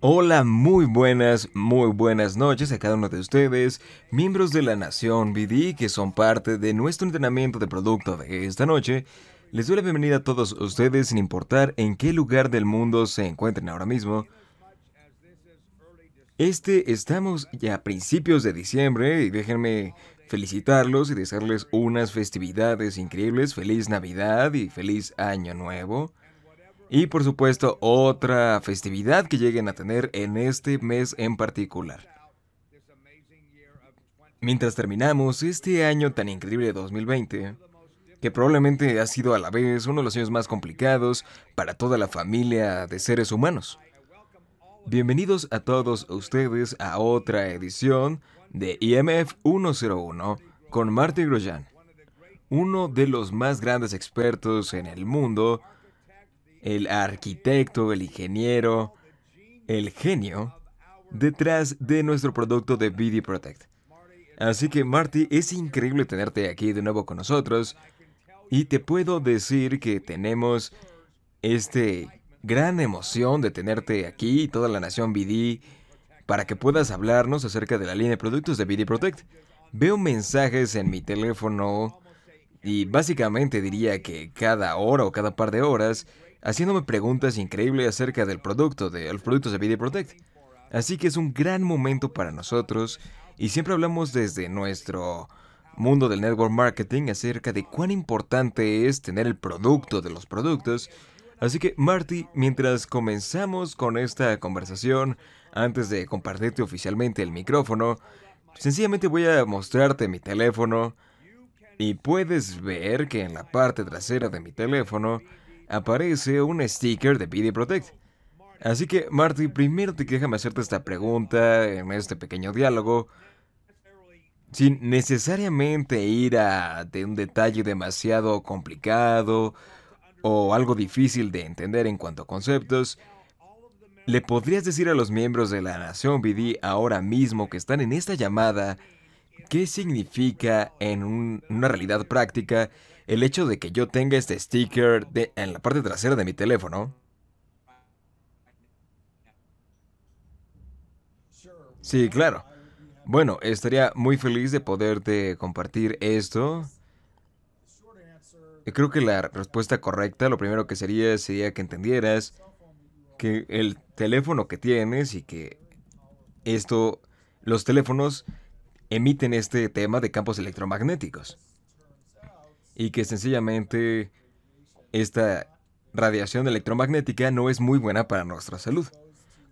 Hola, muy buenas, muy buenas noches a cada uno de ustedes, miembros de la Nación BD que son parte de nuestro entrenamiento de producto de esta noche. Les doy la bienvenida a todos ustedes sin importar en qué lugar del mundo se encuentren ahora mismo. Este estamos ya a principios de diciembre y déjenme felicitarlos y desearles unas festividades increíbles, feliz Navidad y feliz Año Nuevo. Y por supuesto otra festividad que lleguen a tener en este mes en particular. Mientras terminamos este año tan increíble de 2020, que probablemente ha sido a la vez uno de los años más complicados para toda la familia de seres humanos. Bienvenidos a todos ustedes a otra edición de IMF 101 con Marty Grosjean, uno de los más grandes expertos en el mundo el arquitecto, el ingeniero, el genio detrás de nuestro producto de BD Protect. Así que Marty, es increíble tenerte aquí de nuevo con nosotros y te puedo decir que tenemos este gran emoción de tenerte aquí, toda la nación BD, para que puedas hablarnos acerca de la línea de productos de BD Protect. Veo mensajes en mi teléfono y básicamente diría que cada hora o cada par de horas haciéndome preguntas increíbles acerca del producto, de los productos de Video Protect. Así que es un gran momento para nosotros y siempre hablamos desde nuestro mundo del network marketing acerca de cuán importante es tener el producto de los productos. Así que Marty, mientras comenzamos con esta conversación, antes de compartirte oficialmente el micrófono, sencillamente voy a mostrarte mi teléfono y puedes ver que en la parte trasera de mi teléfono aparece un sticker de PD Protect. Así que, Marty, primero te déjame hacerte esta pregunta en este pequeño diálogo, sin necesariamente ir a de un detalle demasiado complicado o algo difícil de entender en cuanto a conceptos. ¿Le podrías decir a los miembros de la Nación BD ahora mismo que están en esta llamada qué significa en una realidad práctica el hecho de que yo tenga este sticker de, en la parte trasera de mi teléfono. Sí, claro. Bueno, estaría muy feliz de poderte compartir esto. Creo que la respuesta correcta, lo primero que sería, sería que entendieras que el teléfono que tienes y que esto, los teléfonos emiten este tema de campos electromagnéticos y que sencillamente esta radiación electromagnética no es muy buena para nuestra salud.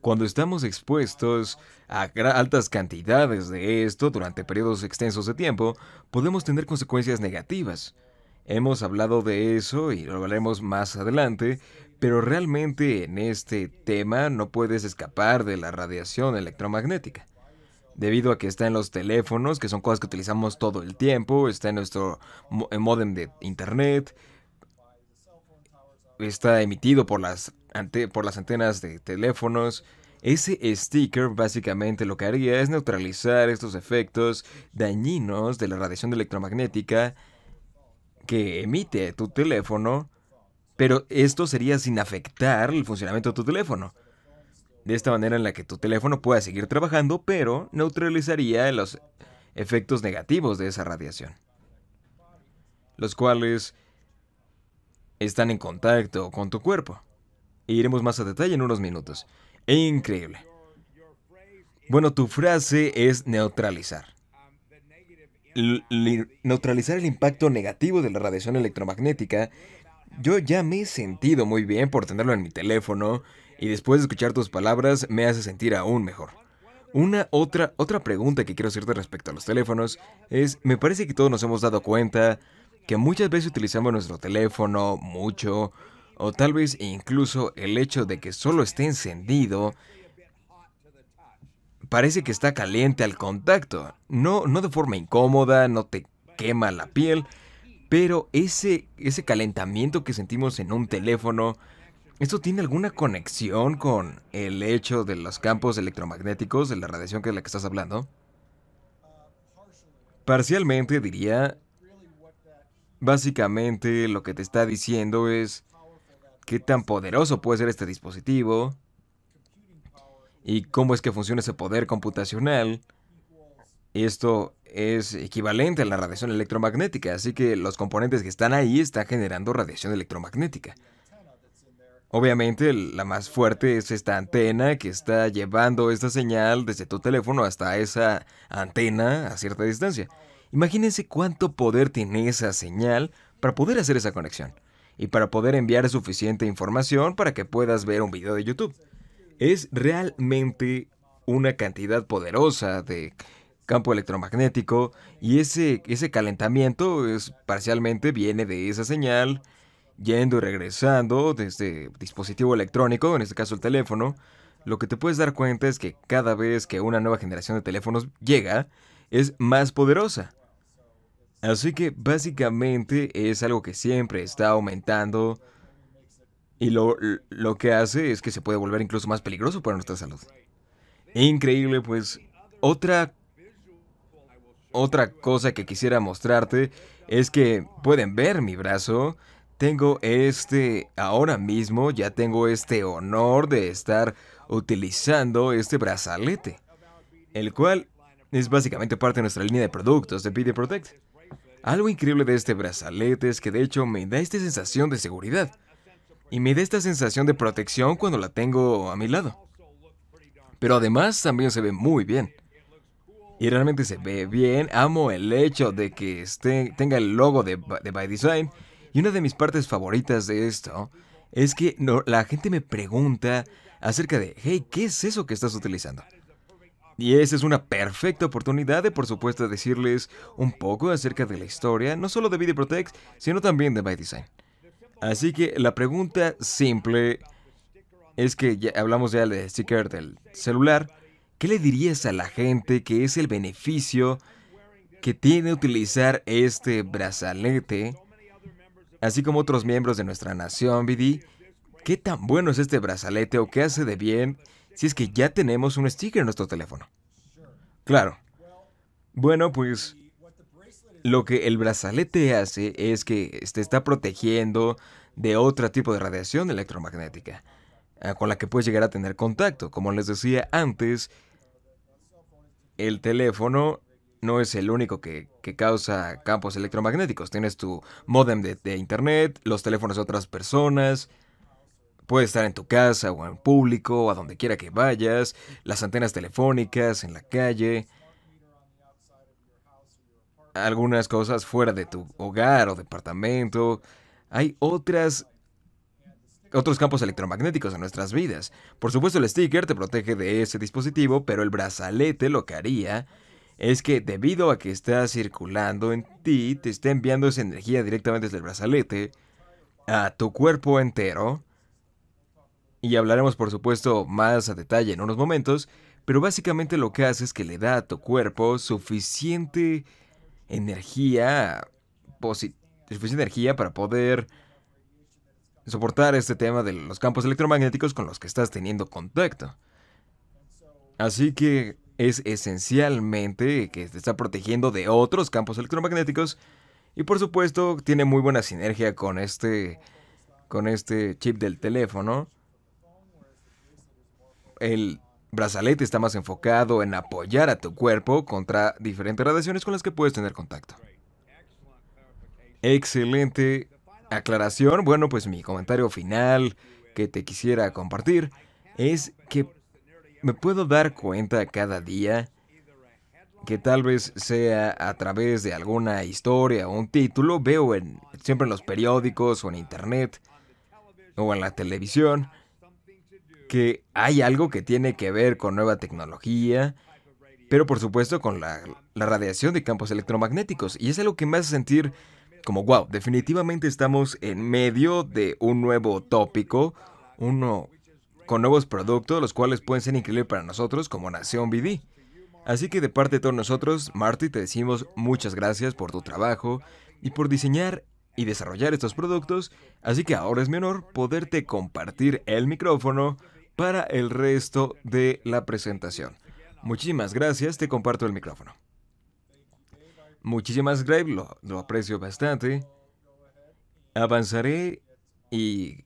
Cuando estamos expuestos a altas cantidades de esto durante periodos extensos de tiempo, podemos tener consecuencias negativas. Hemos hablado de eso y lo hablaremos más adelante, pero realmente en este tema no puedes escapar de la radiación electromagnética debido a que está en los teléfonos, que son cosas que utilizamos todo el tiempo, está en nuestro modem de internet, está emitido por las, por las antenas de teléfonos. Ese sticker básicamente lo que haría es neutralizar estos efectos dañinos de la radiación electromagnética que emite tu teléfono, pero esto sería sin afectar el funcionamiento de tu teléfono de esta manera en la que tu teléfono pueda seguir trabajando, pero neutralizaría los efectos negativos de esa radiación, los cuales están en contacto con tu cuerpo. E iremos más a detalle en unos minutos. E increíble. Bueno, tu frase es neutralizar. neutralizar el impacto negativo de la radiación electromagnética. Yo ya me he sentido muy bien por tenerlo en mi teléfono y después de escuchar tus palabras me hace sentir aún mejor. Una otra, otra pregunta que quiero hacerte respecto a los teléfonos es, me parece que todos nos hemos dado cuenta que muchas veces utilizamos nuestro teléfono mucho, o tal vez incluso el hecho de que solo esté encendido parece que está caliente al contacto. No, no de forma incómoda, no te quema la piel, pero ese, ese calentamiento que sentimos en un teléfono ¿Esto tiene alguna conexión con el hecho de los campos electromagnéticos, de la radiación que es la que estás hablando? Parcialmente diría, básicamente lo que te está diciendo es qué tan poderoso puede ser este dispositivo y cómo es que funciona ese poder computacional. Esto es equivalente a la radiación electromagnética, así que los componentes que están ahí están generando radiación electromagnética. Obviamente la más fuerte es esta antena que está llevando esta señal desde tu teléfono hasta esa antena a cierta distancia. Imagínense cuánto poder tiene esa señal para poder hacer esa conexión y para poder enviar suficiente información para que puedas ver un video de YouTube. Es realmente una cantidad poderosa de campo electromagnético y ese, ese calentamiento es, parcialmente viene de esa señal yendo y regresando desde dispositivo electrónico, en este caso el teléfono, lo que te puedes dar cuenta es que cada vez que una nueva generación de teléfonos llega, es más poderosa. Así que básicamente es algo que siempre está aumentando y lo, que hace es que se puede volver incluso más peligroso para nuestra salud. Increíble, pues otra otra cosa que quisiera mostrarte es que pueden ver mi brazo tengo este, ahora mismo ya tengo este honor de estar utilizando este brazalete, el cual es básicamente parte de nuestra línea de productos de PD Protect. Algo increíble de este brazalete es que de hecho me da esta sensación de seguridad y me da esta sensación de protección cuando la tengo a mi lado. Pero además también se ve muy bien. Y realmente se ve bien. Amo el hecho de que este, tenga el logo de, de By Design y una de mis partes favoritas de esto es que la gente me pregunta acerca de, hey, ¿qué es eso que estás utilizando? Y esa es una perfecta oportunidad de, por supuesto, decirles un poco acerca de la historia, no solo de Video Protect, sino también de By Design. Así que la pregunta simple es que ya hablamos ya del sticker del celular. ¿Qué le dirías a la gente que es el beneficio que tiene utilizar este brazalete así como otros miembros de nuestra nación, BD, qué tan bueno es este brazalete o qué hace de bien si es que ya tenemos un sticker en nuestro teléfono. Claro. Bueno, pues lo que el brazalete hace es que te este está protegiendo de otro tipo de radiación electromagnética ah, con la que puedes llegar a tener contacto. Como les decía antes, el teléfono no es el único que, causa campos electromagnéticos. Tienes tu modem de, internet, los teléfonos de otras personas. Puede estar en tu casa o en público, a donde quiera que vayas, las antenas telefónicas, en la calle. Algunas cosas fuera de tu hogar o departamento. Hay otras otros campos electromagnéticos en nuestras vidas. Por supuesto el sticker te protege de ese dispositivo, pero el brazalete lo que haría es que debido a que está circulando en ti, te está enviando esa energía directamente desde el brazalete a tu cuerpo entero. Y hablaremos por supuesto más a detalle en unos momentos, pero básicamente lo que hace es que le da a tu cuerpo suficiente energía, suficiente energía para poder soportar este tema de los campos electromagnéticos con los que estás teniendo contacto. Así que es esencialmente que te está protegiendo de otros campos electromagnéticos y por supuesto tiene muy buena sinergia con este con este chip del teléfono. El brazalete está más enfocado en apoyar a tu cuerpo contra diferentes radiaciones con las que puedes tener contacto. Excelente aclaración. Bueno, pues mi comentario final que te quisiera compartir es que me puedo dar cuenta cada día que tal vez sea a través de alguna historia o un título, veo en, siempre en los periódicos o en internet o en la televisión que hay algo que tiene que ver con nueva tecnología, pero por supuesto con la, la radiación de campos electromagnéticos. Y es algo que me hace sentir como, wow, definitivamente estamos en medio de un nuevo tópico, uno con nuevos productos, los cuales pueden ser increíbles para nosotros como Nación BD. Así que de parte de todos nosotros, Marty, te decimos muchas gracias por tu trabajo y por diseñar y desarrollar estos productos, así que ahora es mi honor poderte compartir el micrófono para el resto de la presentación. Muchísimas gracias, te comparto el micrófono. Muchísimas gracias, lo aprecio bastante. Avanzaré y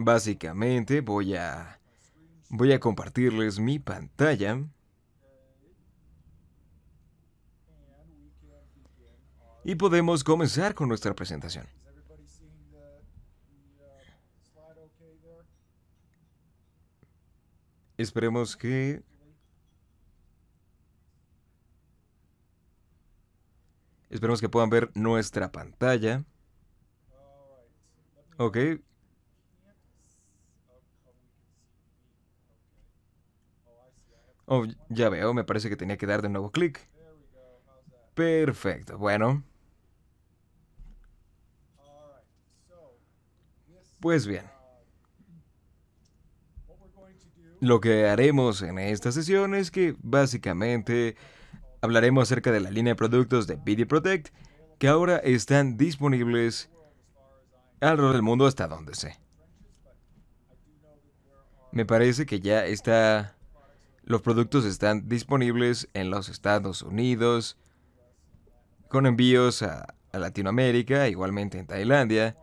Básicamente voy a... Voy a compartirles mi pantalla. Y podemos comenzar con nuestra presentación. Esperemos que... Esperemos que puedan ver nuestra pantalla. Ok, Oh, ya veo, me parece que tenía que dar de nuevo clic. Perfecto, bueno. Pues bien. Lo que haremos en esta sesión es que básicamente hablaremos acerca de la línea de productos de BD Protect que ahora están disponibles alrededor del mundo hasta donde sé. Me parece que ya está los productos están disponibles en los Estados Unidos, con envíos a, Latinoamérica, igualmente en Tailandia.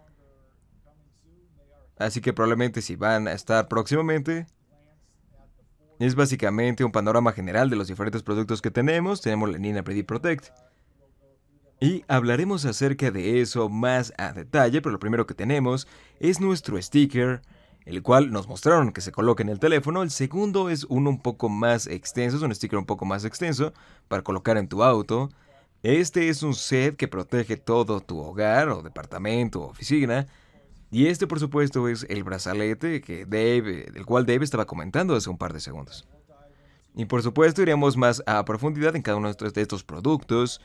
Así que probablemente si van a estar próximamente, es básicamente un panorama general de los diferentes productos que tenemos. Tenemos la Nina Predi Protect. Y hablaremos acerca de eso más a detalle, pero lo primero que tenemos es nuestro sticker el cual nos mostraron que se coloca en el teléfono. El segundo es uno un poco más extenso, es un sticker un poco más extenso para colocar en tu auto. Este es un set que protege todo tu hogar o departamento o oficina. Y este por supuesto es el brazalete que Dave, del cual Dave estaba comentando hace un par de segundos. Y por supuesto iremos más a profundidad en cada uno de estos productos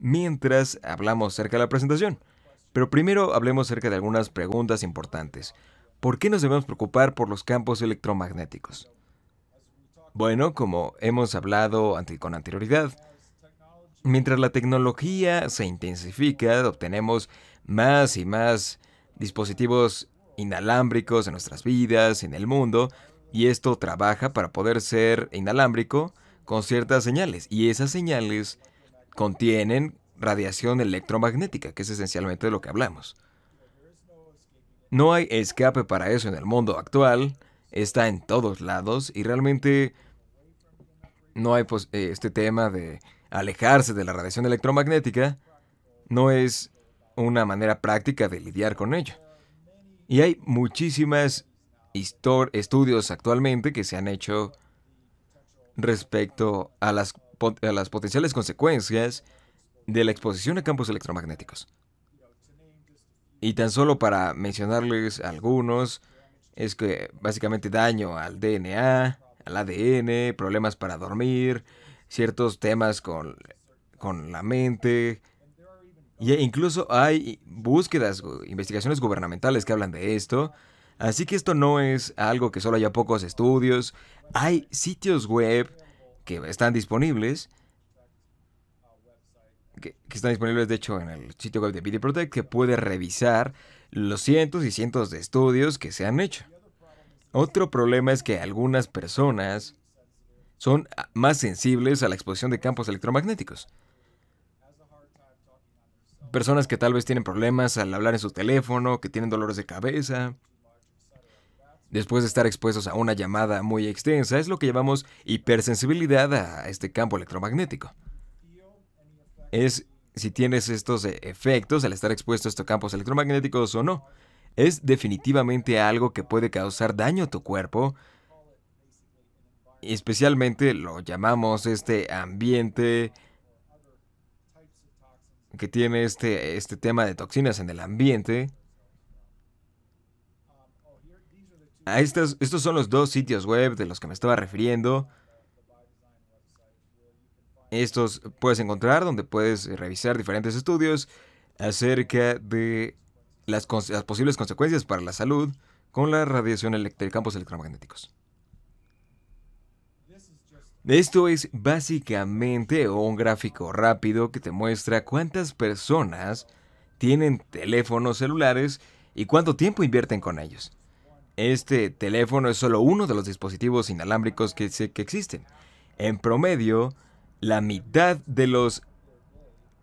mientras hablamos acerca de la presentación. Pero primero hablemos acerca de algunas preguntas importantes. ¿por qué nos debemos preocupar por los campos electromagnéticos? Bueno, como hemos hablado con anterioridad, mientras la tecnología se intensifica, obtenemos más y más dispositivos inalámbricos en nuestras vidas, en el mundo, y esto trabaja para poder ser inalámbrico con ciertas señales, y esas señales contienen radiación electromagnética, que es esencialmente de lo que hablamos. No hay escape para eso en el mundo actual, está en todos lados y realmente no hay pues, eh, este tema de alejarse de la radiación electromagnética, no es una manera práctica de lidiar con ello. Y hay muchísimas estudios actualmente que se han hecho respecto a las potenciales consecuencias de la exposición a campos electromagnéticos. Y tan solo para mencionarles algunos, es que básicamente daño al DNA, al ADN, problemas para dormir, ciertos temas con, la mente. Y e incluso hay búsquedas, investigaciones gubernamentales que hablan de esto. Así que esto no es algo que solo haya pocos estudios. Hay sitios web que están disponibles que, están disponibles de hecho en el sitio web de BD Protect, que puede revisar los cientos y cientos de estudios que se han hecho. Otro problema es que algunas personas son ah, más sensibles a la exposición de campos electromagnéticos. Personas que tal vez tienen problemas al hablar en su teléfono, que tienen dolores de cabeza, después de estar expuestos a una llamada muy extensa, es lo que llamamos hipersensibilidad a este campo electromagnético es si tienes estos eh, efectos al estar expuesto a estos campos electromagnéticos o no. Es definitivamente algo que puede causar daño a tu cuerpo. Especialmente lo llamamos este ambiente que tiene este, este tema de toxinas en el ambiente. estos son los dos sitios web de los que me estaba refiriendo. Estos puedes encontrar donde puedes eh, revisar diferentes estudios acerca de las, posibles consecuencias para la salud con la radiación de campos electromagnéticos. Esto es básicamente un gráfico rápido que te muestra cuántas personas tienen teléfonos celulares y cuánto tiempo invierten con ellos. Este teléfono es solo uno de los dispositivos inalámbricos que, que existen. En promedio, la mitad de los...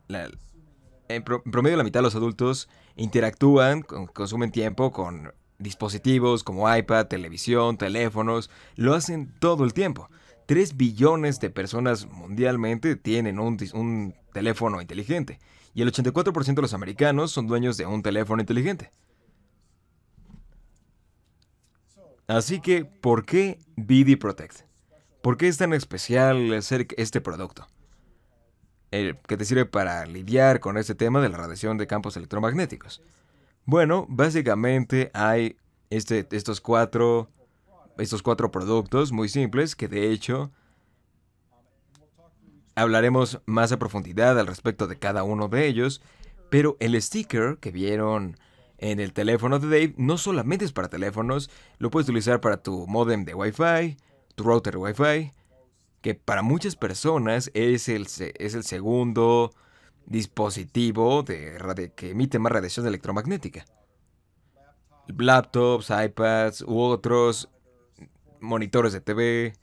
en, promedio la mitad de los adultos interactúan, consumen tiempo con dispositivos como iPad, televisión, teléfonos, lo hacen todo el tiempo. 3 billones de personas mundialmente tienen un, un teléfono inteligente y el 84% de los americanos son dueños de un teléfono inteligente. Así que, ¿por qué BD Protect? ¿Por qué es tan especial hacer este producto? Eh, que te sirve para lidiar con este tema de la radiación de campos electromagnéticos. Bueno, básicamente hay este, estos, cuatro, estos cuatro productos muy simples que de hecho hablaremos más a profundidad al respecto de cada uno de ellos, pero el sticker que vieron en el teléfono de Dave no solamente es para teléfonos, lo puedes utilizar para tu modem de Wi-Fi, router Wi-Fi, que para muchas personas es el, es el segundo dispositivo de que emite más radiación electromagnética. Laptops, iPads u otros monitores de TV,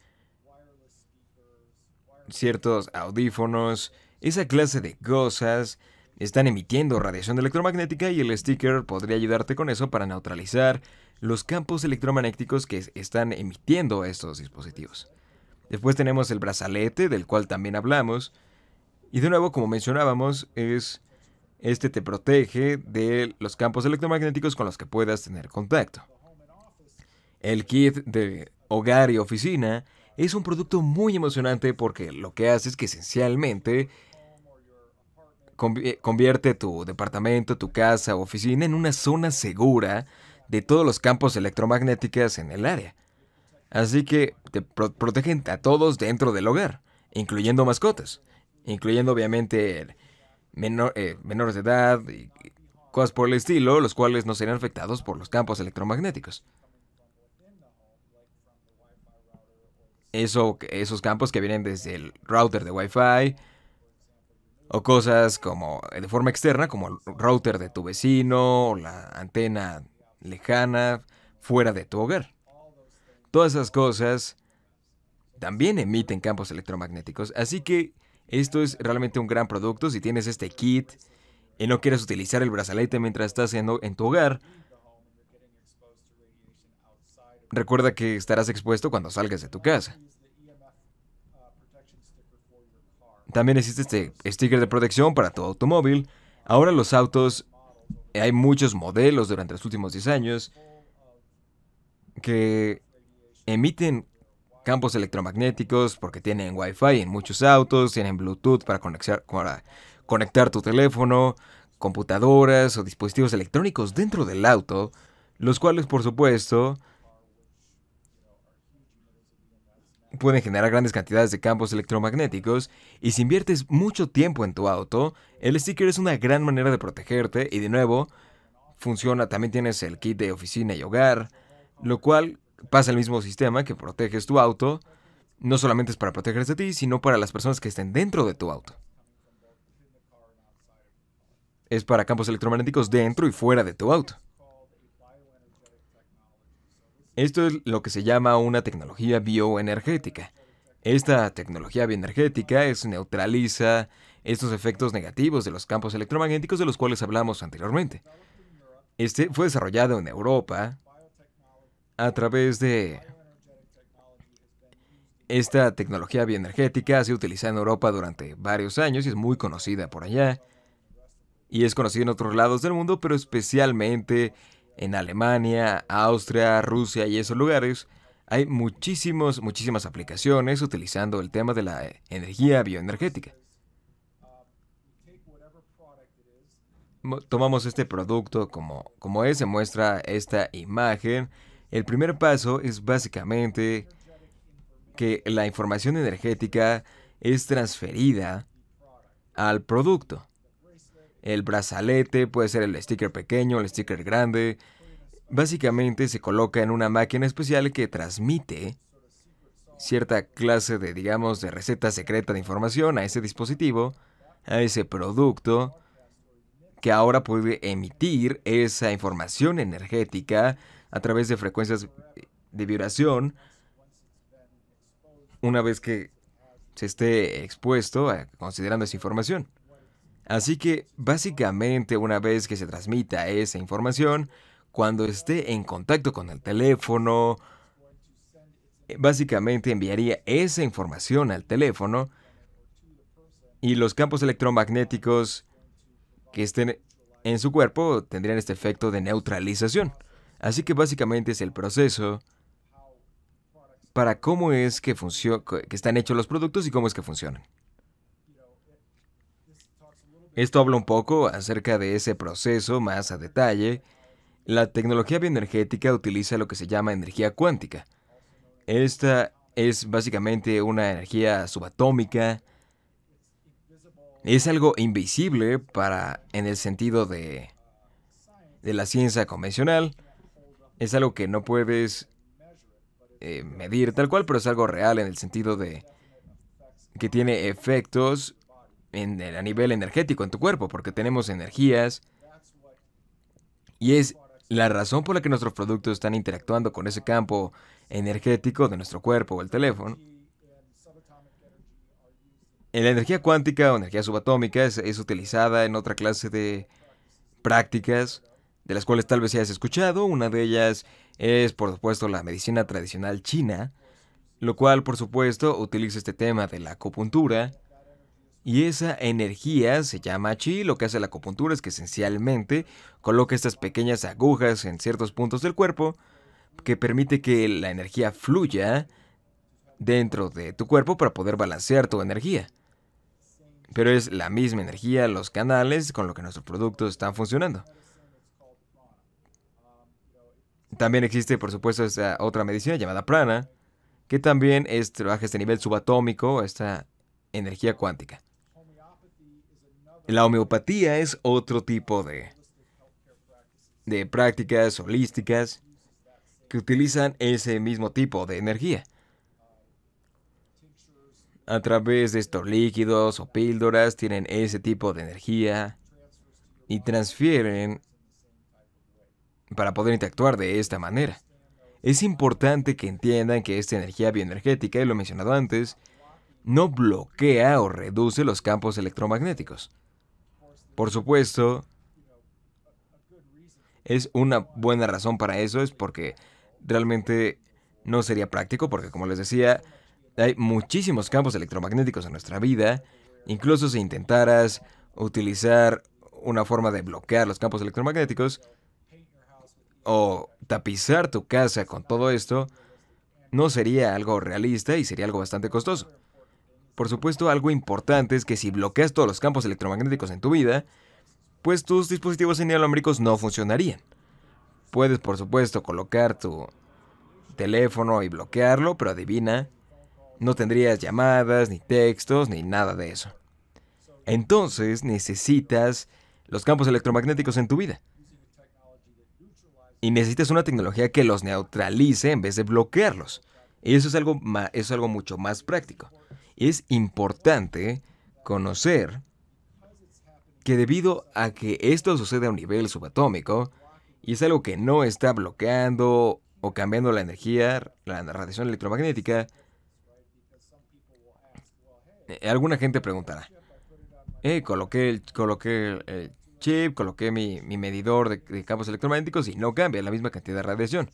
ciertos audífonos, esa clase de cosas están emitiendo radiación electromagnética y el sticker podría ayudarte con eso para neutralizar los campos electromagnéticos que están emitiendo estos dispositivos. Después tenemos el brazalete, del cual también hablamos. Y de nuevo, como mencionábamos, es este te protege de los campos electromagnéticos con los que puedas tener contacto. El kit de hogar y oficina es un producto muy emocionante porque lo que hace es que esencialmente eh, convierte tu departamento, tu casa, oficina en una zona segura de todos los campos electromagnéticos en el área. Así que te protegen a todos dentro del hogar, incluyendo mascotas, incluyendo obviamente eh, menores de edad y cosas por el estilo, los cuales no serán afectados por los campos electromagnéticos. Eso, esos campos que vienen desde el router de Wi-Fi, o cosas como eh, de forma externa, como el router de tu vecino, o la antena lejana fuera de tu hogar. Todas esas cosas también emiten campos electromagnéticos, así que esto es realmente un gran producto. Si tienes este kit y no quieres utilizar el brazalete mientras estás en, en tu hogar, recuerda que estarás expuesto cuando salgas de tu casa. También existe este sticker de protección para tu automóvil. Ahora los autos, eh, hay muchos modelos durante los últimos 10 años que emiten campos electromagnéticos porque tienen Wi-Fi en muchos autos, tienen Bluetooth para conectar, para conectar tu teléfono, computadoras o dispositivos electrónicos dentro del auto, los cuales por supuesto pueden generar grandes cantidades de campos electromagnéticos y si inviertes mucho tiempo en tu auto, el sticker es una gran manera de protegerte y de nuevo, funciona, también tienes el kit de oficina y hogar, lo cual pasa el mismo sistema que proteges tu auto, no solamente es para protegerse a ti, sino para las personas que estén dentro de tu auto. Es para campos electromagnéticos dentro y fuera de tu auto. Esto es lo que se llama una tecnología bioenergética. Esta tecnología bioenergética es, neutraliza estos efectos negativos de los campos electromagnéticos de los cuales hablamos anteriormente. Este fue desarrollado en Europa a través de... Esta tecnología bioenergética se utiliza en Europa durante varios años y es muy conocida por allá. Y es conocida en otros lados del mundo, pero especialmente en Alemania, Austria, Rusia y esos lugares, hay muchísimos, muchísimas aplicaciones utilizando el tema de la eh, energía bioenergética. Tomamos este producto como, como es, se muestra esta imagen. El primer paso es básicamente que la información energética es transferida al producto el brazalete, puede ser el sticker pequeño, el sticker grande. Básicamente se coloca en una máquina especial que transmite cierta clase de, digamos, de receta secreta de información a ese dispositivo, a ese producto, que ahora puede emitir esa información energética a través de frecuencias de vibración una vez que se esté expuesto a, considerando esa información. Así que básicamente una vez que se transmita esa información, cuando esté en contacto con el teléfono, eh, básicamente enviaría esa información al teléfono y los campos electromagnéticos que estén en su cuerpo tendrían este efecto de neutralización. Así que básicamente es el proceso para cómo es que, que están hechos los productos y cómo es que funcionan. Esto habla un poco acerca de ese proceso más a detalle. La tecnología bioenergética utiliza lo que se llama energía cuántica. Esta es básicamente una energía subatómica. Es algo invisible para en el sentido de de la ciencia convencional. Es algo que no puedes eh, medir tal cual, pero es algo real en el sentido de que tiene efectos en, a nivel energético en tu cuerpo, porque tenemos energías. Y es la razón por la que nuestros productos están interactuando con ese campo energético de nuestro cuerpo o el teléfono. en La energía cuántica o energía subatómica es, utilizada en otra clase de prácticas, de las cuales tal vez hayas escuchado. Una de ellas es, por supuesto, la medicina tradicional china, lo cual, por supuesto, utiliza este tema de la acupuntura y esa energía se llama chi, lo que hace la acupuntura es que esencialmente coloca estas pequeñas agujas en ciertos puntos del cuerpo que permite que la energía fluya dentro de tu cuerpo para poder balancear tu energía. Pero es la misma energía, los canales con lo que nuestros productos están funcionando. También existe, por supuesto, esta otra medicina llamada prana, que también es, trabaja este nivel subatómico, esta energía cuántica. La homeopatía es otro tipo de, de prácticas holísticas que utilizan ese mismo tipo de energía. A través de estos líquidos o píldoras tienen ese tipo de energía y transfieren para poder interactuar de esta manera. Es importante que entiendan que esta energía bioenergética, y lo he mencionado antes, no bloquea o reduce los campos electromagnéticos. Por supuesto, es una buena razón para eso, es porque realmente no sería práctico, porque como les decía, hay muchísimos campos electromagnéticos en nuestra vida. Incluso si intentaras utilizar una forma de bloquear los campos electromagnéticos o tapizar tu casa con todo esto, no sería algo realista y sería algo bastante costoso. Por supuesto, algo importante es que si bloqueas todos los campos electromagnéticos en tu vida, pues tus dispositivos inalámbricos no funcionarían. Puedes, por supuesto, colocar tu teléfono y bloquearlo, pero adivina, no tendrías llamadas, ni textos, ni nada de eso. Entonces necesitas los campos electromagnéticos en tu vida. Y necesitas una tecnología que los neutralice en vez de bloquearlos. Y eso es algo, es algo mucho más práctico es importante conocer que debido a que esto sucede a un nivel subatómico, y es algo que no está bloqueando o cambiando la energía, la radiación electromagnética, eh, alguna gente preguntará, eh, coloqué, el, coloqué el chip, coloqué mi, medidor de, campos electromagnéticos y no cambia la misma cantidad de radiación.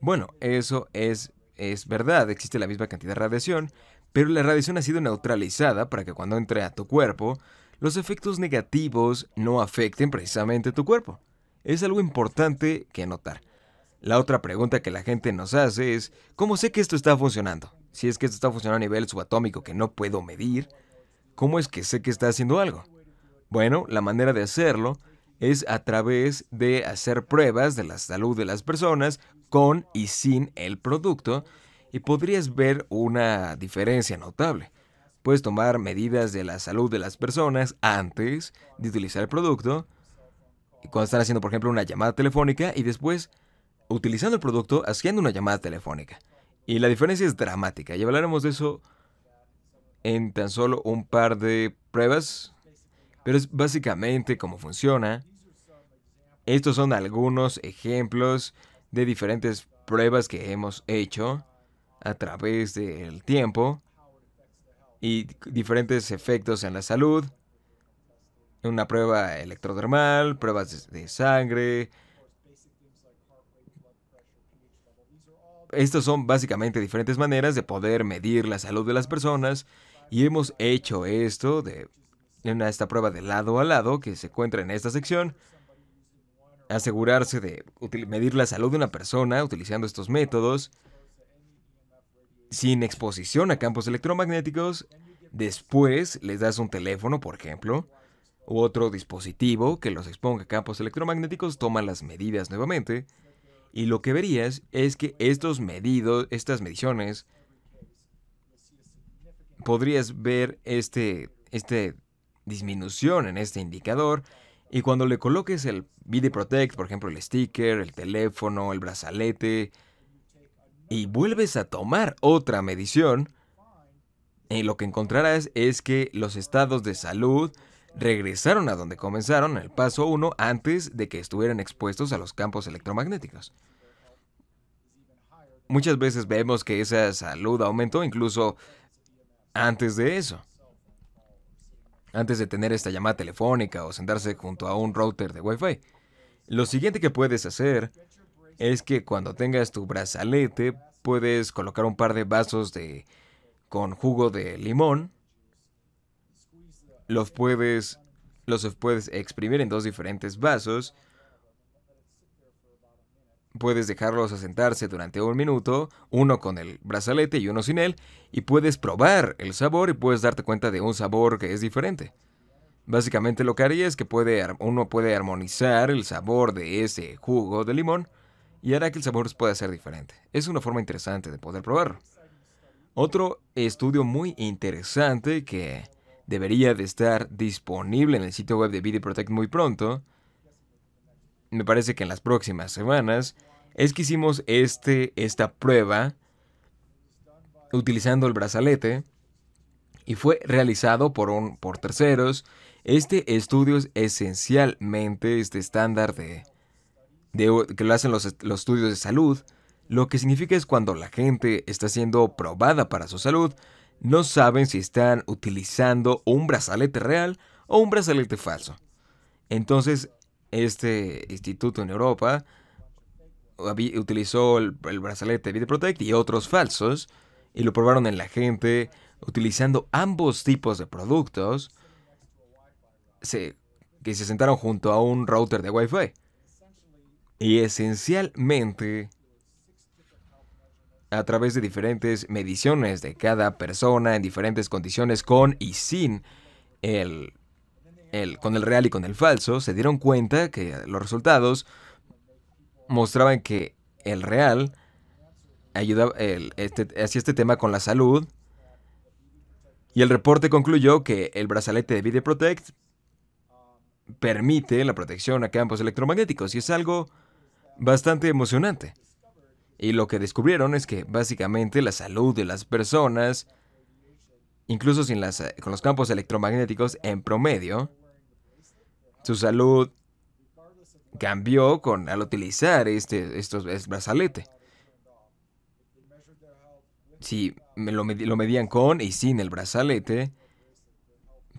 Bueno, eso es, es verdad, existe la misma cantidad de radiación, pero la radiación ha sido neutralizada para que cuando entre a tu cuerpo, los efectos negativos no afecten precisamente tu cuerpo. Es algo importante que notar. La otra pregunta que la gente nos hace es, ¿cómo sé que esto está funcionando? Si es que esto está funcionando a nivel subatómico que no puedo medir, ¿cómo es que sé que está haciendo algo? Bueno, la manera de hacerlo es a través de hacer pruebas de la salud de las personas con y sin el producto y podrías ver una diferencia notable. Puedes tomar medidas de la salud de las personas antes de utilizar el producto, cuando están haciendo, por ejemplo, una llamada telefónica y después utilizando el producto haciendo una llamada telefónica. Y la diferencia es dramática y hablaremos de eso en tan solo un par de pruebas, pero es básicamente cómo funciona. Estos son algunos ejemplos de diferentes pruebas que hemos hecho a través del tiempo y diferentes efectos en la salud. Una prueba electrodermal, pruebas de sangre. Estas son básicamente diferentes maneras de poder medir la salud de las personas y hemos hecho esto de en esta prueba de lado a lado que se encuentra en esta sección. Asegurarse de medir la salud de una persona utilizando estos métodos sin exposición a campos electromagnéticos, después les das un teléfono, por ejemplo, u otro dispositivo que los exponga a campos electromagnéticos, toma las medidas nuevamente, y lo que verías es que estos medidos, estas mediciones, podrías ver este, este disminución en este indicador, y cuando le coloques el BD Protect, por ejemplo, el sticker, el teléfono, el brazalete, y vuelves a tomar otra medición, y eh, lo que encontrarás es que los estados de salud regresaron a donde comenzaron, el paso 1, antes de que estuvieran expuestos a los campos electromagnéticos. Muchas veces vemos que esa salud aumentó incluso antes de eso. Antes de tener esta llamada telefónica o sentarse junto a un router de Wi-Fi. Lo siguiente que puedes hacer es que cuando tengas tu brazalete puedes colocar un par de vasos de con jugo de limón. Los puedes los puedes exprimir en dos diferentes vasos. Puedes dejarlos asentarse durante un minuto, uno con el brazalete y uno sin él, y puedes probar el sabor y puedes darte cuenta de un sabor que es diferente. Básicamente lo que haría es que puede, uno puede armonizar el sabor de ese jugo de limón y hará que el sabor pueda ser diferente. Es una forma interesante de poder probarlo. Otro estudio muy interesante que debería de estar disponible en el sitio web de BD Protect muy pronto, me parece que en las próximas semanas, es que hicimos este, esta prueba utilizando el brazalete y fue realizado por, un, por terceros. Este estudio es esencialmente este estándar de que lo hacen los, estudios de salud, lo que significa es cuando la gente está siendo probada para su salud, no saben si están utilizando un brazalete real o un brazalete falso. Entonces, este instituto en Europa utilizó el, brazalete brazalete Protect y otros falsos y lo probaron en la gente utilizando ambos tipos de productos que se sentaron junto a un router de Wi-Fi y esencialmente a través de diferentes mediciones de cada persona en diferentes condiciones con y sin el, con el real y con el falso, se dieron cuenta que los resultados mostraban que el real ayudaba este, hacía este tema con la salud y el reporte concluyó que el brazalete de Video Protect permite la protección a campos electromagnéticos y es algo bastante emocionante. Y lo que descubrieron es que básicamente la salud de las personas, incluso sin eh, con los campos electromagnéticos en promedio, su salud cambió con, al utilizar este, estos, brazalete. Si sí, lo medían con y sin el brazalete,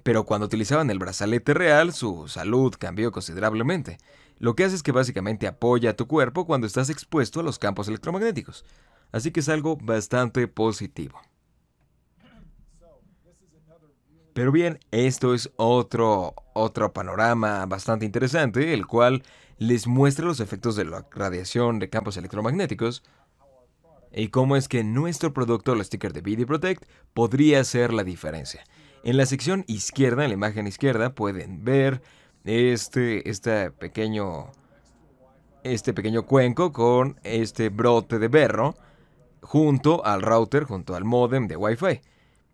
pero cuando utilizaban el brazalete real, su salud cambió considerablemente. Lo que hace es que básicamente apoya a tu cuerpo cuando estás expuesto a los campos electromagnéticos. Así que es algo bastante positivo. Pero bien, esto es otro, otro panorama bastante interesante, el cual les muestra los efectos de la radiación de campos electromagnéticos y cómo es que nuestro producto, el sticker de BD Protect, podría hacer la diferencia. En la sección izquierda, en la imagen izquierda, pueden ver este, este pequeño este pequeño cuenco con este brote de berro junto al router, junto al modem de Wi-Fi.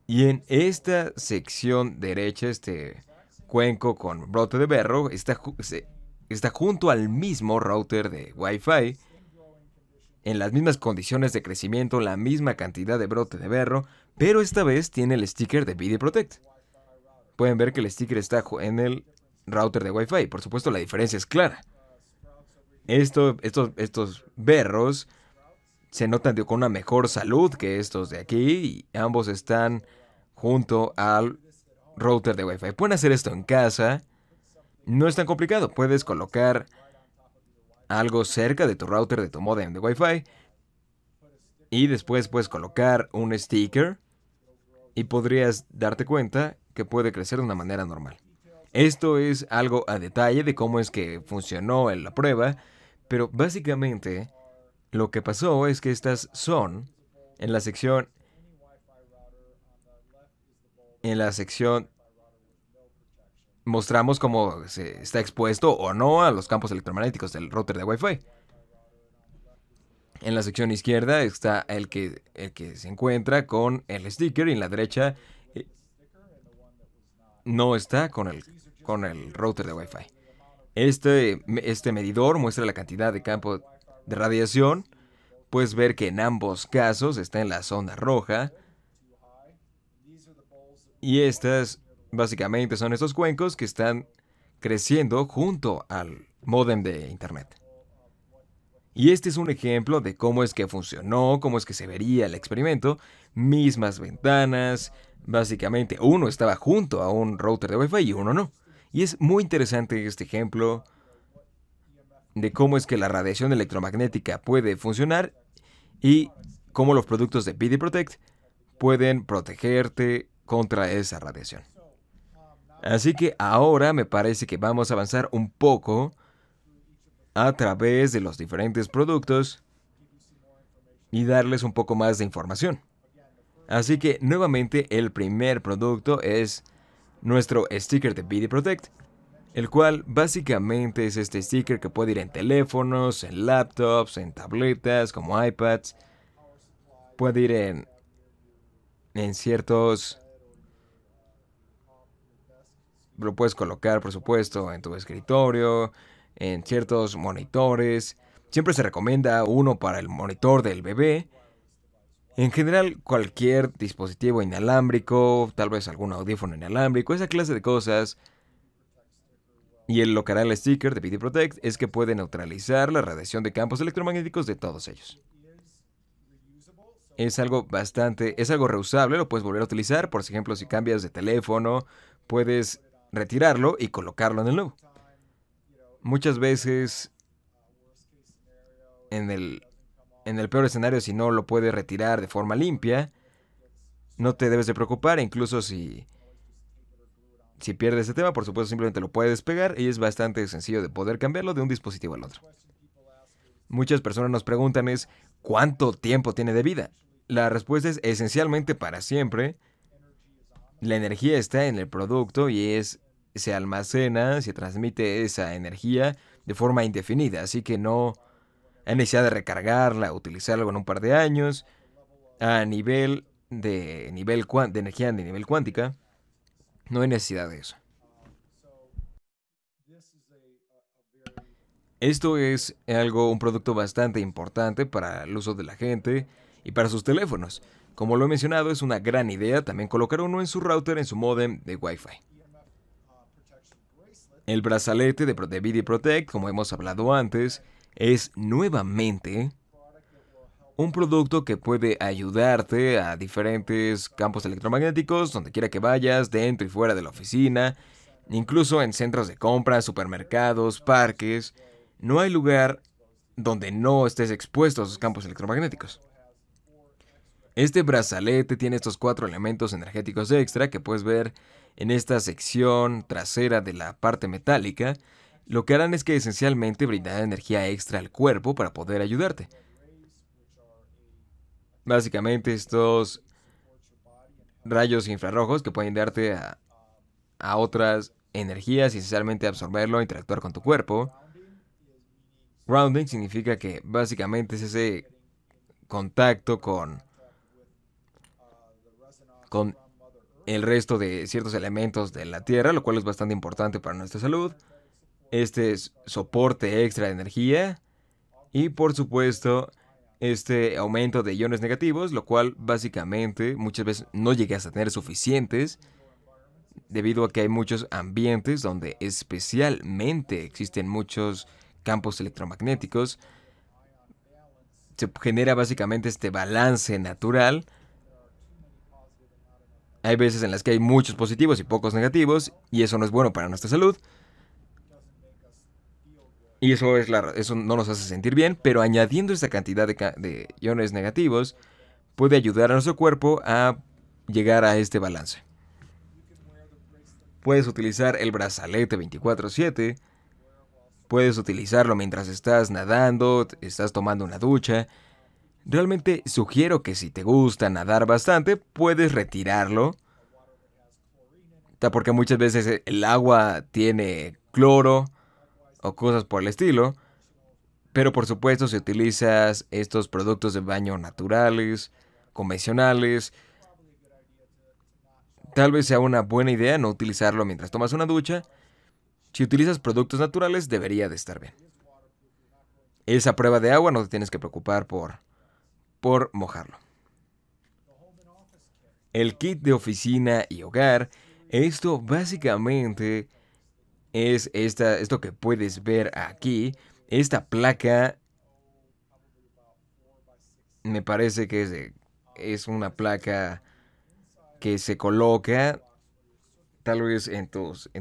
Y en esta sección derecha, este cuenco con brote de berro está, está junto al mismo router de Wi-Fi, en las mismas condiciones de crecimiento, la misma cantidad de brote de berro, pero esta vez tiene el sticker de BD Protect. Pueden ver que el sticker está en el router de Wi-Fi. Por supuesto, la diferencia es clara. Esto, estos, estos berros se notan con una mejor salud que estos de aquí y ambos están junto al router de Wi-Fi. Pueden hacer esto en casa. No es tan complicado. Puedes colocar algo cerca de tu router de tu modem de Wi-Fi y después puedes colocar un sticker y podrías darte cuenta que puede crecer de una manera normal. Esto es algo a detalle de cómo es que funcionó en la prueba, pero básicamente lo que pasó es que estas son en la sección en la sección mostramos cómo se está expuesto o no a los campos electromagnéticos del router de Wi-Fi. En la sección izquierda está el que, el que se encuentra con el sticker y en la derecha no está con el, con el router de Wi-Fi. Este, este medidor muestra la cantidad de campo de radiación. Puedes ver que en ambos casos está en la zona roja. Y estas básicamente son estos cuencos que están creciendo junto al módem de Internet. Y este es un ejemplo de cómo es que funcionó, cómo es que se vería el experimento. Mismas ventanas, básicamente uno estaba junto a un router de Wi-Fi y uno no. Y es muy interesante este ejemplo de cómo es que la radiación electromagnética puede funcionar y cómo los productos de PD Protect pueden protegerte contra esa radiación. Así que ahora me parece que vamos a avanzar un poco a través de los diferentes productos y darles un poco más de información. Así que nuevamente el primer producto es nuestro sticker de BD Protect, el cual básicamente es este sticker que puede ir en teléfonos, en laptops, en tabletas como iPads, puede ir en, en ciertos... Lo puedes colocar, por supuesto, en tu escritorio, en ciertos monitores. Siempre se recomienda uno para el monitor del bebé. En general, cualquier dispositivo inalámbrico, tal vez algún audífono inalámbrico, esa clase de cosas. Y el que hará el sticker de PD Protect es que puede neutralizar la radiación de campos electromagnéticos de todos ellos. Es algo bastante, es algo reusable, lo puedes volver a utilizar. Por ejemplo, si cambias de teléfono, puedes retirarlo y colocarlo en el nuevo. Muchas veces en el, peor escenario, si no lo puedes retirar de forma limpia, no te debes de preocupar, incluso si, si pierdes el tema, por supuesto simplemente lo puedes pegar y es bastante sencillo de poder cambiarlo de un dispositivo al otro. Muchas personas nos preguntan es, ¿cuánto tiempo tiene de vida? La respuesta es esencialmente para siempre. La energía está en el producto y es se almacena, se transmite esa energía de forma indefinida, así que no hay necesidad de recargarla, utilizarla en un par de años, a nivel de, nivel de energía de nivel cuántica, no hay necesidad de eso. Esto es algo, un producto bastante importante para el uso de la gente y para sus teléfonos. Como lo he mencionado, es una gran idea también colocar uno en su router en su modem de Wi-Fi. El brazalete de ProteviD Protect, como hemos hablado antes, es nuevamente un producto que puede ayudarte a diferentes campos electromagnéticos, donde quiera que vayas, dentro y fuera de la oficina, incluso en centros de compra, supermercados, parques. No hay lugar donde no estés expuesto a esos campos electromagnéticos. Este brazalete tiene estos cuatro elementos energéticos extra que puedes ver en esta sección trasera de la parte metálica, lo que harán es que esencialmente brindarán energía extra al cuerpo para poder ayudarte. Básicamente estos rayos infrarrojos que pueden darte a, otras energías y esencialmente absorberlo, interactuar con tu cuerpo. Grounding significa que básicamente es ese contacto con, con el resto de ciertos elementos de la Tierra, lo cual es bastante importante para nuestra salud. Este soporte extra de energía. Y por supuesto, este aumento de iones negativos, lo cual básicamente muchas veces no llegas a tener suficientes debido a que hay muchos ambientes donde especialmente existen muchos campos electromagnéticos, se genera básicamente este balance natural hay veces en las que hay muchos positivos y pocos negativos, y eso no es bueno para nuestra salud. Y eso, es eso no nos hace sentir bien, pero añadiendo esta cantidad de, de iones negativos puede ayudar a nuestro cuerpo a llegar a este balance. Puedes utilizar el brazalete 24/7, puedes utilizarlo mientras estás nadando, estás tomando una ducha, Realmente sugiero que si te gusta nadar bastante, puedes retirarlo. Porque muchas veces eh, el agua tiene cloro o cosas por el estilo. Pero por supuesto, si utilizas estos productos de baño naturales, convencionales, tal vez sea una buena idea no utilizarlo mientras tomas una ducha. Si utilizas productos naturales, debería de estar bien. Esa prueba de agua no te tienes que preocupar por por mojarlo. El kit de oficina y hogar, esto básicamente es esta, esto que puedes ver aquí, esta placa me parece que es, una placa que se coloca tal vez en tus,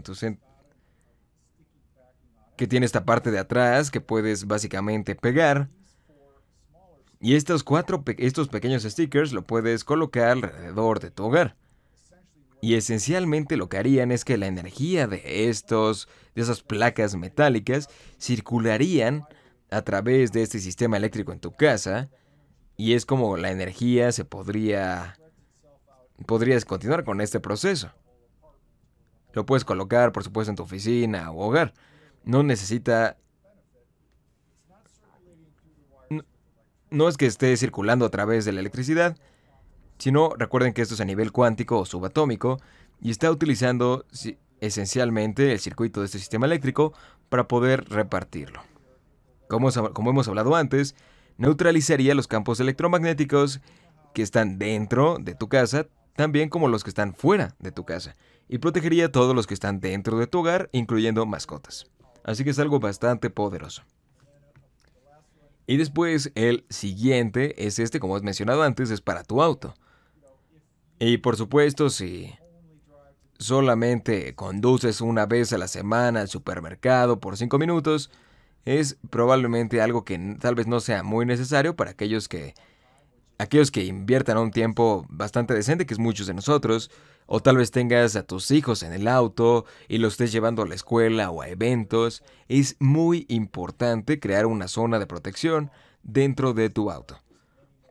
que tiene esta parte de atrás que puedes básicamente pegar y estos, cuatro, estos pequeños stickers lo puedes colocar alrededor de tu hogar. Y esencialmente lo que harían es que la energía de, estos, de esas placas metálicas circularían a través de este sistema eléctrico en tu casa. Y es como la energía se podría... Podrías continuar con este proceso. Lo puedes colocar, por supuesto, en tu oficina o hogar. No necesita no es que esté circulando a través de la electricidad, sino recuerden que esto es a nivel cuántico o subatómico y está utilizando esencialmente el circuito de este sistema eléctrico para poder repartirlo. Como, hemos hablado antes, neutralizaría los campos electromagnéticos que están dentro de tu casa, también como los que están fuera de tu casa, y protegería a todos los que están dentro de tu hogar, incluyendo mascotas. Así que es algo bastante poderoso. Y después el siguiente es este, como has mencionado antes, es para tu auto. Y por supuesto, si solamente conduces una vez a la semana al supermercado por cinco minutos, es probablemente algo que tal vez no sea muy necesario para aquellos que aquellos que inviertan un tiempo bastante decente, que es muchos de nosotros, o tal vez tengas a tus hijos en el auto y los estés llevando a la escuela o a eventos. Es muy importante crear una zona de protección dentro de tu auto.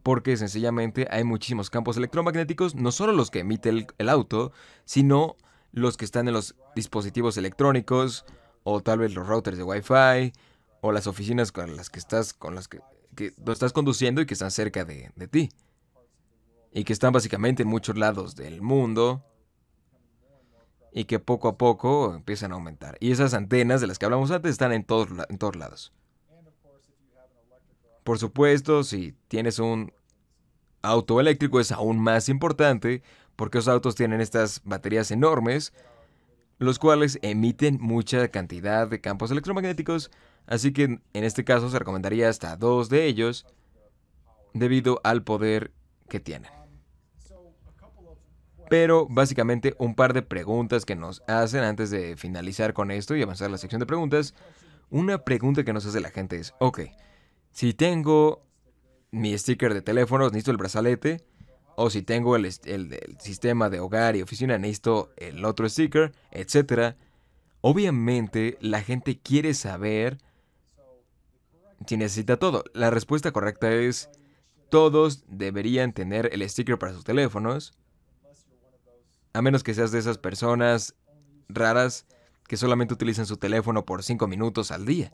Porque sencillamente hay muchísimos campos electromagnéticos, no solo los que emite el, auto, sino los que están en los dispositivos electrónicos, o tal vez los routers de Wi-Fi, o las oficinas con las que estás, con las que, estás conduciendo y que están cerca de ti y que están básicamente en muchos lados del mundo y que poco a poco empiezan a aumentar. Y esas antenas de las que hablamos antes están en todos, en todos lados. Por supuesto, si tienes un auto eléctrico es aún más importante porque los autos tienen estas baterías enormes, los cuales emiten mucha cantidad de campos electromagnéticos, así que en este caso se recomendaría hasta dos de ellos debido al poder que tienen pero básicamente un par de preguntas que nos hacen antes de finalizar con esto y avanzar a la sección de preguntas. Una pregunta que nos hace la gente es, ok, si tengo mi sticker de teléfonos, necesito el brazalete, o si tengo el, el sistema de hogar y oficina, necesito el otro sticker, etc. Obviamente la gente quiere saber si necesita todo. La respuesta correcta es, todos deberían tener el sticker para sus teléfonos, a menos que seas de esas personas raras que solamente utilizan su teléfono por 5 minutos al día.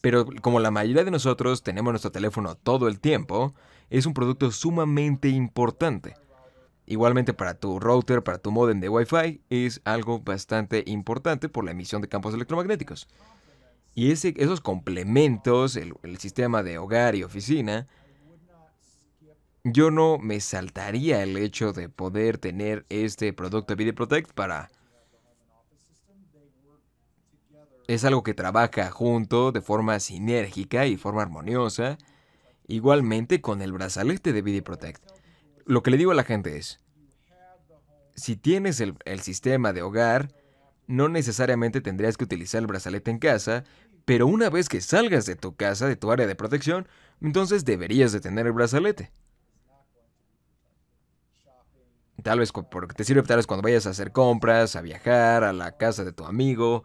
Pero como la mayoría de nosotros tenemos nuestro teléfono todo el tiempo, es un producto sumamente importante. Igualmente para tu router, para tu modem de Wi-Fi, es algo bastante importante por la emisión de campos electromagnéticos. Y esos complementos, el sistema de hogar y oficina, yo no me saltaría el hecho de poder tener este producto Video Protect para... Es algo que trabaja junto de forma sinérgica y forma armoniosa, igualmente con el brazalete de Video Protect. Lo que le digo a la gente es, si tienes el, el sistema de hogar, no necesariamente tendrías que utilizar el brazalete en casa, pero una vez que salgas de tu casa, de tu área de protección, entonces deberías de tener el brazalete. Tal vez porque te sirve tal vez cuando vayas a hacer compras, a viajar, a la casa de tu amigo.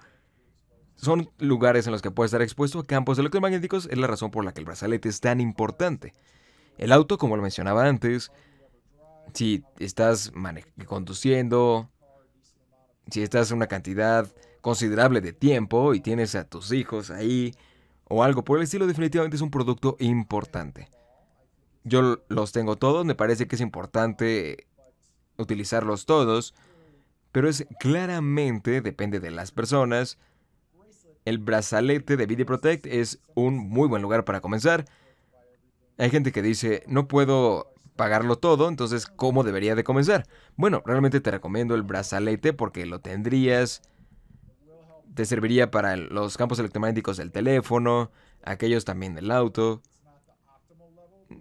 Son lugares en los que puedes estar expuesto a campos electromagnéticos, es la razón por la que el brazalete es tan importante. El auto, como lo mencionaba antes, si estás conduciendo, si estás en una cantidad considerable de tiempo y tienes a tus hijos ahí o algo por el estilo, definitivamente es un producto importante. Yo los tengo todos, me parece que es importante utilizarlos todos, pero es claramente, depende de las personas, el brazalete de Video Protect es un muy buen lugar para comenzar. Hay gente que dice, no puedo pagarlo todo, entonces ¿cómo debería de comenzar? Bueno, realmente te recomiendo el brazalete porque lo tendrías, te serviría para los campos electromagnéticos del teléfono, aquellos también del auto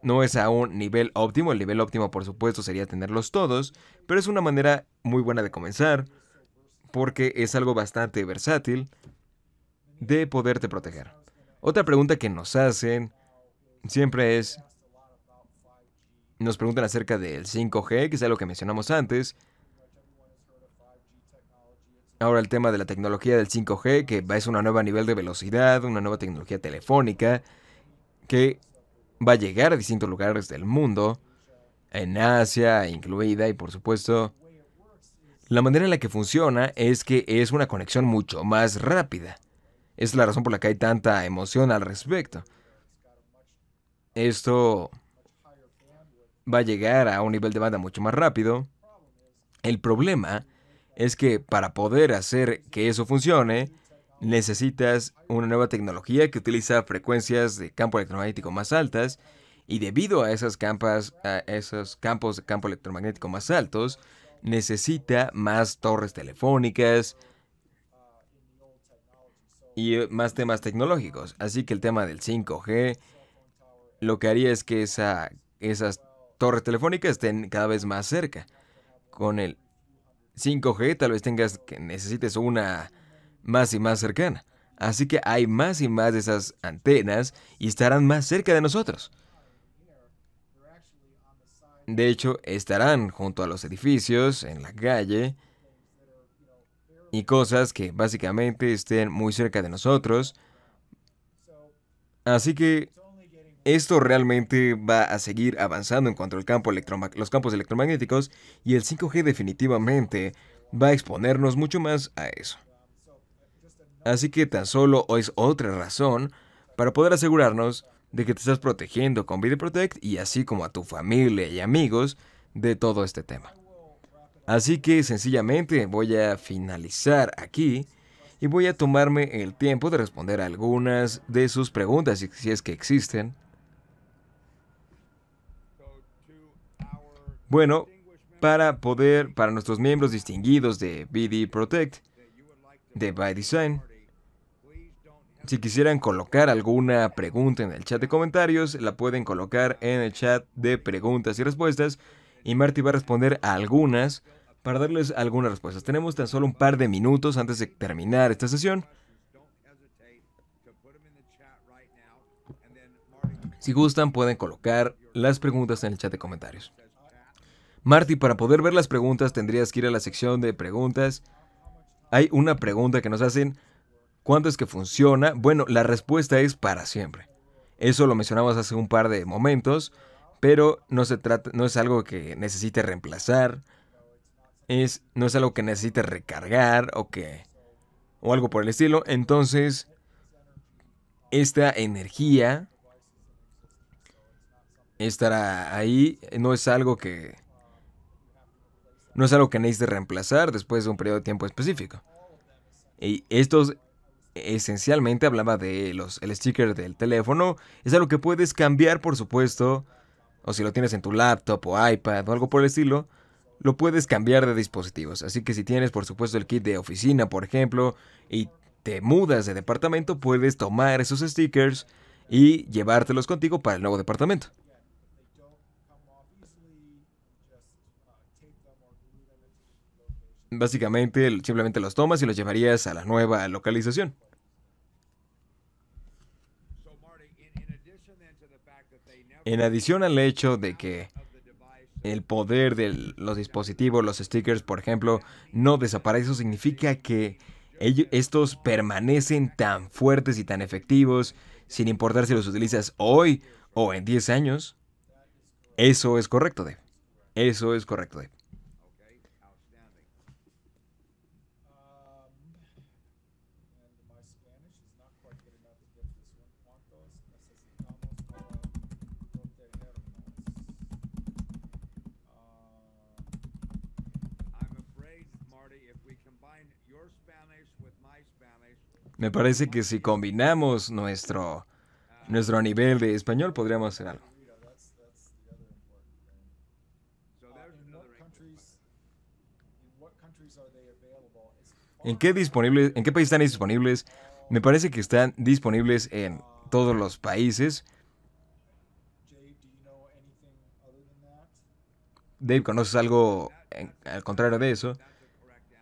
no es a un nivel óptimo, el nivel óptimo por supuesto sería tenerlos todos, pero es una manera muy buena de comenzar, porque es algo bastante versátil de poderte proteger. Otra pregunta que nos hacen siempre es, nos preguntan acerca del 5G, que es algo que mencionamos antes. Ahora el tema de la tecnología del 5G, que es una nueva nivel de velocidad, una nueva tecnología telefónica, que va a llegar a distintos lugares del mundo, en Asia incluida y por supuesto... La manera en la que funciona es que es una conexión mucho más rápida. Es la razón por la que hay tanta emoción al respecto. Esto va a llegar a un nivel de banda mucho más rápido. El problema es que para poder hacer que eso funcione, necesitas una nueva tecnología que utiliza frecuencias de campo electromagnético más altas y debido a, esas campas, a esos campos de campo electromagnético más altos, necesita más torres telefónicas y eh, más temas tecnológicos. Así que el tema del 5G lo que haría es que esa, esas torres telefónicas estén cada vez más cerca. Con el 5G tal vez tengas que necesites una más y más cercana. Así que hay más y más de esas antenas y estarán más cerca de nosotros. De hecho, estarán junto a los edificios, en la calle, y cosas que básicamente estén muy cerca de nosotros. Así que esto realmente va a seguir avanzando en cuanto al campo los campos electromagnéticos y el 5G definitivamente va a exponernos mucho más a eso. Así que tan solo es otra razón para poder asegurarnos de que te estás protegiendo con Protect y así como a tu familia y amigos de todo este tema. Así que sencillamente voy a finalizar aquí y voy a tomarme el tiempo de responder algunas de sus preguntas si es que existen. Bueno, para poder, para nuestros miembros distinguidos de BD Protect, de By Design, si quisieran colocar alguna pregunta en el chat de comentarios, la pueden colocar en el chat de preguntas y respuestas y Marty va a responder a algunas para darles algunas respuestas. Tenemos tan solo un par de minutos antes de terminar esta sesión. Si gustan, pueden colocar las preguntas en el chat de comentarios. Marty, para poder ver las preguntas tendrías que ir a la sección de preguntas. Hay una pregunta que nos hacen ¿Cuándo es que funciona? Bueno, la respuesta es para siempre. Eso lo mencionamos hace un par de momentos, pero no, se trata, no es algo que necesite reemplazar, es, no es algo que necesite recargar o que... o algo por el estilo. Entonces, esta energía estará ahí, no es algo que... No es algo que necesite reemplazar después de un periodo de tiempo específico. Y estos esencialmente hablaba de los, el sticker del teléfono. Es algo que puedes cambiar, por supuesto. O si lo tienes en tu laptop o iPad o algo por el estilo, lo puedes cambiar de dispositivos. Así que si tienes, por supuesto, el kit de oficina, por ejemplo, y te mudas de departamento, puedes tomar esos stickers y llevártelos contigo para el nuevo departamento. Básicamente, simplemente los tomas y los llevarías a la nueva localización. En adición al hecho de que el poder de los dispositivos, los stickers, por ejemplo, no desaparece, eso significa que estos permanecen tan fuertes y tan efectivos, sin importar si los utilizas hoy o en 10 años. Eso es correcto, Dave. Eso es correcto, Dave. Me parece que si combinamos nuestro, nuestro nivel de español podríamos hacer algo. ¿En qué, disponibles, ¿En qué país están disponibles? Me parece que están disponibles en todos los países. Dave, ¿conoces algo al contrario de eso?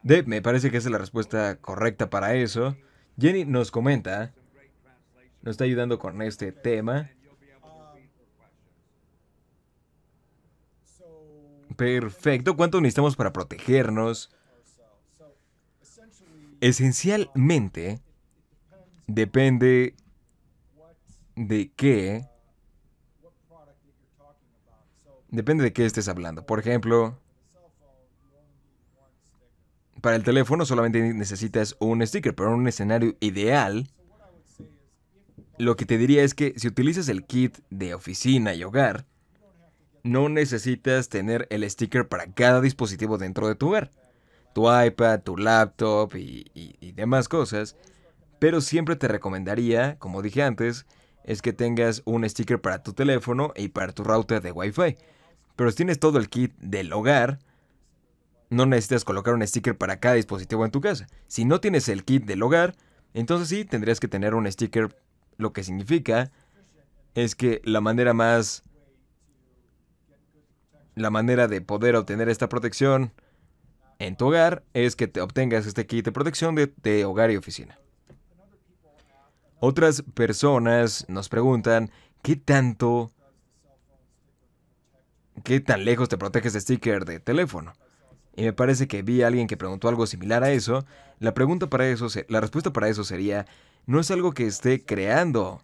Dave, me parece que esa es la respuesta correcta para eso. Jenny nos comenta, nos está ayudando con este tema. Perfecto, ¿cuánto necesitamos para protegernos? Esencialmente, depende de qué. Depende de qué estés hablando. Por ejemplo, para el teléfono solamente necesitas un sticker, pero en un escenario ideal, lo que te diría es que si utilizas el kit de oficina y hogar, no necesitas tener el sticker para cada dispositivo dentro de tu hogar. Tu iPad, tu laptop y, demás cosas. Pero siempre te recomendaría, como dije antes, es que tengas un sticker para tu teléfono y para tu router de Wi-Fi. Pero si tienes todo el kit del hogar, no necesitas colocar un sticker para cada dispositivo en tu casa. Si no tienes el kit del hogar, entonces sí tendrías que tener un sticker, lo que significa es que la manera más... La manera de poder obtener esta protección en tu hogar es que te obtengas este kit de protección de, hogar y oficina. Otras personas nos preguntan, ¿qué tanto... ¿Qué tan lejos te protege este sticker de teléfono? Y me parece que vi a alguien que preguntó algo similar a eso. La pregunta para eso, la respuesta para eso sería, no es algo que esté creando.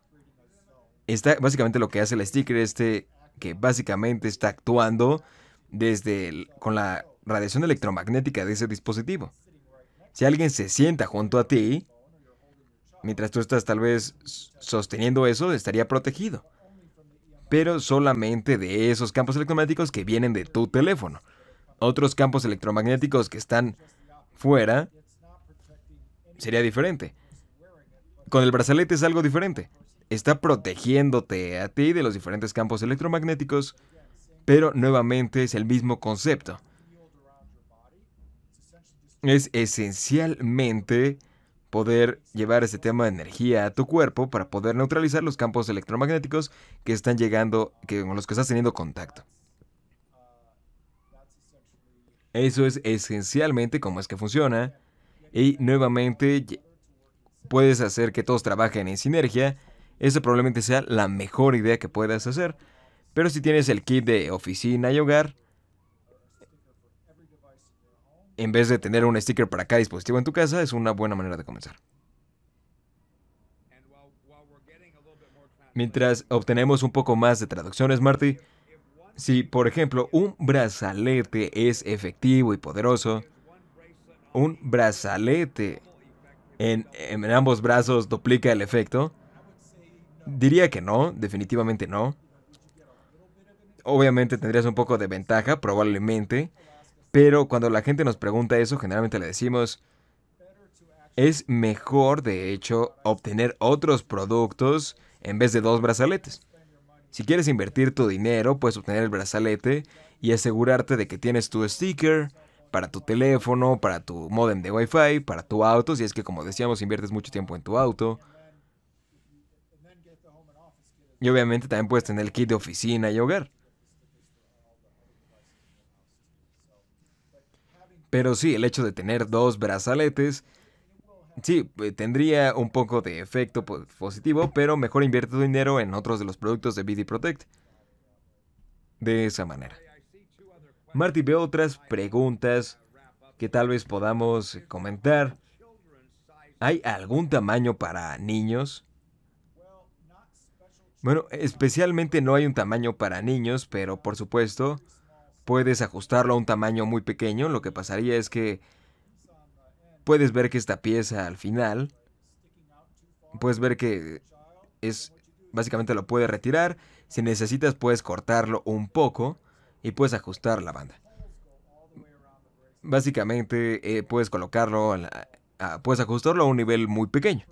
Está básicamente lo que hace el sticker este, que básicamente está actuando desde con la radiación electromagnética de ese dispositivo. Si alguien se sienta junto a ti, mientras tú estás tal vez sosteniendo eso, estaría protegido. Pero solamente de esos campos electromagnéticos que vienen de tu teléfono otros campos electromagnéticos que están fuera, sería diferente. Con el brazalete es algo diferente. Está protegiéndote a ti de los diferentes campos electromagnéticos, pero nuevamente es el mismo concepto. Es esencialmente poder llevar ese tema de energía a tu cuerpo para poder neutralizar los campos electromagnéticos que están llegando, que, con los que estás teniendo contacto. Eso es esencialmente cómo es que funciona. Y nuevamente puedes hacer que todos trabajen en sinergia. Eso probablemente sea la mejor idea que puedas hacer. Pero si tienes el kit de oficina y hogar, en vez de tener un sticker para cada dispositivo en tu casa, es una buena manera de comenzar. Mientras obtenemos un poco más de traducciones, Marty, si, por ejemplo, un brazalete es efectivo y poderoso, un brazalete en, en, ambos brazos duplica el efecto. Diría que no, definitivamente no. Obviamente tendrías un poco de ventaja, probablemente, pero cuando la gente nos pregunta eso, generalmente le decimos, es mejor, de hecho, obtener otros productos en vez de dos brazaletes. Si quieres invertir tu dinero, puedes obtener el brazalete y asegurarte de que tienes tu sticker para tu teléfono, para tu modem de Wi-Fi, para tu auto, si es que como decíamos inviertes mucho tiempo en tu auto. Y obviamente también puedes tener el kit de oficina y hogar. Pero sí, el hecho de tener dos brazaletes Sí, pues, tendría un poco de efecto positivo, pero mejor invierte tu dinero en otros de los productos de BD Protect. De esa manera. Marty, veo otras preguntas que tal vez podamos comentar. ¿Hay algún tamaño para niños? Bueno, especialmente no hay un tamaño para niños, pero por supuesto puedes ajustarlo a un tamaño muy pequeño. Lo que pasaría es que puedes ver que esta pieza al final, puedes ver que es básicamente lo puedes retirar. Si necesitas puedes cortarlo un poco y puedes ajustar la banda. Básicamente eh, puedes colocarlo, puedes ajustarlo a un nivel muy pequeño.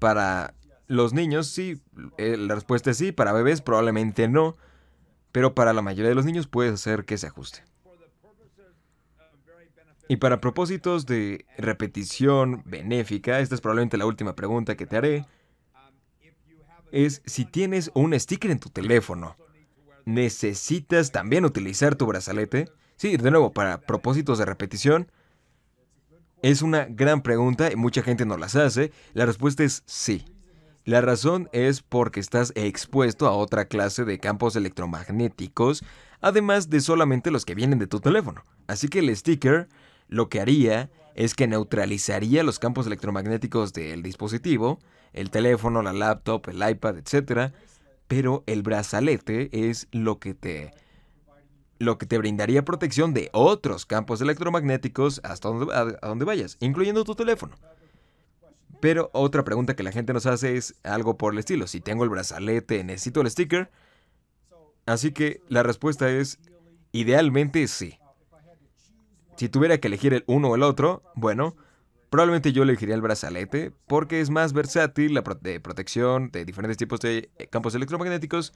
Para los niños sí, eh, la respuesta es sí. Para bebés probablemente no. Pero para la mayoría de los niños puedes hacer que se ajuste. Y para propósitos de repetición benéfica, esta es probablemente la última pregunta que te haré, es si tienes un sticker en tu teléfono, ¿necesitas también utilizar tu brazalete? Sí, de nuevo, para propósitos de repetición, es una gran pregunta y mucha gente no las hace. La respuesta es sí. La razón es porque estás expuesto a otra clase de campos electromagnéticos, además de solamente los que vienen de tu teléfono. Así que el sticker lo que haría es que neutralizaría los campos electromagnéticos del dispositivo, el teléfono, la laptop, el iPad, etc. Pero el brazalete es lo que te lo que te brindaría protección de otros campos electromagnéticos hasta donde vayas, incluyendo tu teléfono. Pero otra pregunta que la gente nos hace es algo por el estilo. Si tengo el brazalete, necesito el sticker. Así que la respuesta es, idealmente sí. Si tuviera que elegir el uno o el otro, bueno, probablemente yo elegiría el brazalete porque es más versátil la de protección de diferentes tipos de eh, campos electromagnéticos.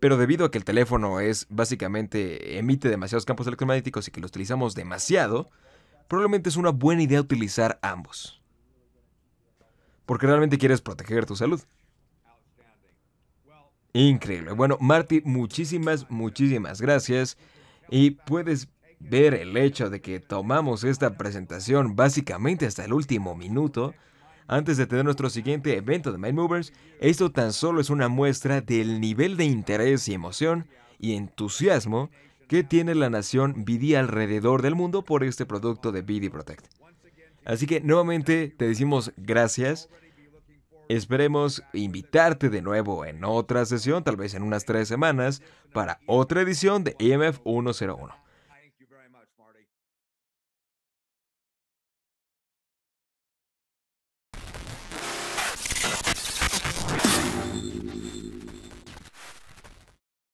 Pero debido a que el teléfono es básicamente emite demasiados campos electromagnéticos y que lo utilizamos demasiado, probablemente es una buena idea utilizar ambos. Porque realmente quieres proteger tu salud. Increíble. Bueno, Marty, muchísimas, muchísimas gracias. Y puedes ver el hecho de que tomamos esta presentación básicamente hasta el último minuto, antes de tener nuestro siguiente evento de Mind Movers, esto tan solo es una muestra del nivel de interés y emoción y entusiasmo que tiene la nación BD alrededor del mundo por este producto de BD Protect. Así que nuevamente te decimos gracias Esperemos invitarte de nuevo en otra sesión, tal vez en unas tres semanas, para otra edición de EMF 101.